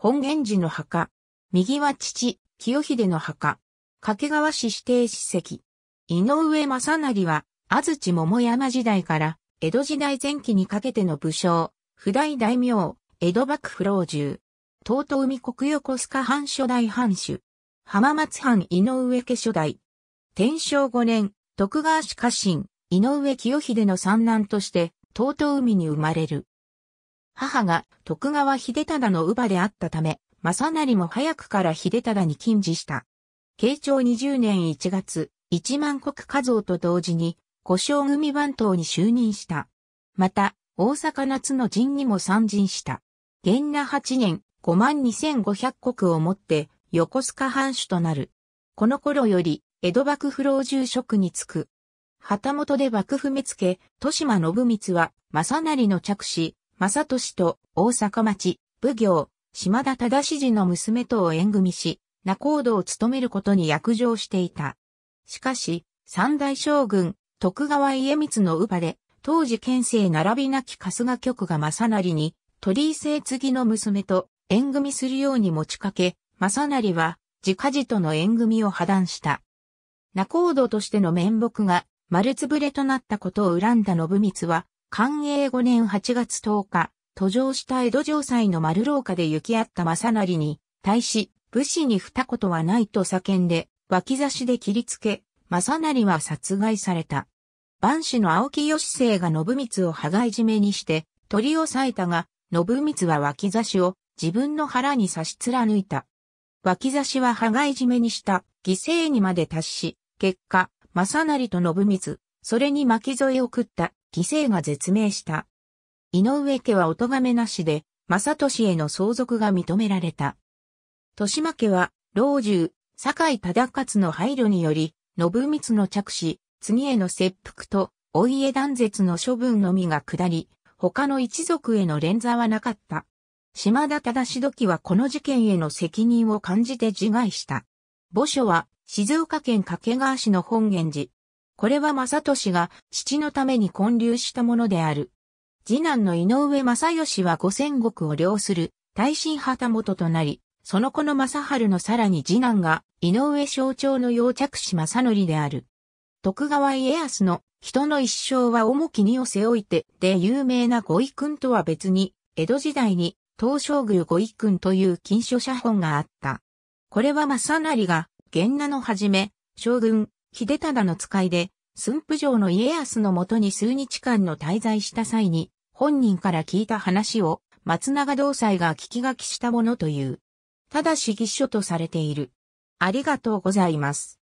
本源寺の墓。右は父、清秀の墓。掛川市指定史跡。井上正成は、安土桃山時代から、江戸時代前期にかけての武将、普代大名、江戸幕府老中。東東海国横須賀藩初代藩主。浜松藩井上家初代。天正5年、徳川氏家臣、井上清秀の三男として、東東海に生まれる。母が徳川秀忠の乳母であったため、正成も早くから秀忠に近似した。慶長20年1月、一万国家像と同時に、五将組番頭に就任した。また、大阪夏の陣にも参陣した。元那8年、5万2500国をもって、横須賀藩主となる。この頃より、江戸幕府老中職に就く。旗本で幕府目付、豊島信光は、正成の着手、正俊と大阪町、奉行、島田忠次の娘とを縁組し、仲人を務めることに約定していた。しかし、三大将軍、徳川家光の乳母で、当時県政並びなき春日局が正成に、鳥居生継の娘と縁組するように持ちかけ、正成は、自家事との縁組を破断した。仲人としての面目が丸つぶれとなったことを恨んだ信光は、寛永5年8月10日、途上した江戸城西の丸廊下で行き合った正成に、対し、武士に二言はないと叫んで、脇差しで切りつけ、正成は殺害された。万氏の青木義政が信光を羽がい締めにして、取り押さえたが、信光は脇差しを自分の腹に差し貫いた。脇差しは羽がい締めにした犠牲にまで達し、結果、正成と信光、それに巻き添えを食った犠牲が絶命した。井上家はお咎めなしで、正俊への相続が認められた。豊島家は、老中、酒井忠勝の配慮により、信光の着手、次への切腹と、お家断絶の処分のみが下り、他の一族への連座はなかった。島田忠時はこの事件への責任を感じて自害した。墓所は静岡県掛川市の本源寺、これは正利が父のために建立したものである。次男の井上正義は五千石を領する大臣旗本となり、その子の正春のさらに次男が井上象徴の養着師正則である。徳川家康の人の一生は重きにを背負いてで有名な五一君とは別に、江戸時代に東照宮五一君という禁書写本があった。これは正成が、源名のはじめ、将軍、秀忠の使いで、駿府城の家康のもとに数日間の滞在した際に、本人から聞いた話を、松永道祭が聞き書きしたものという。ただし義書とされている。ありがとうございます。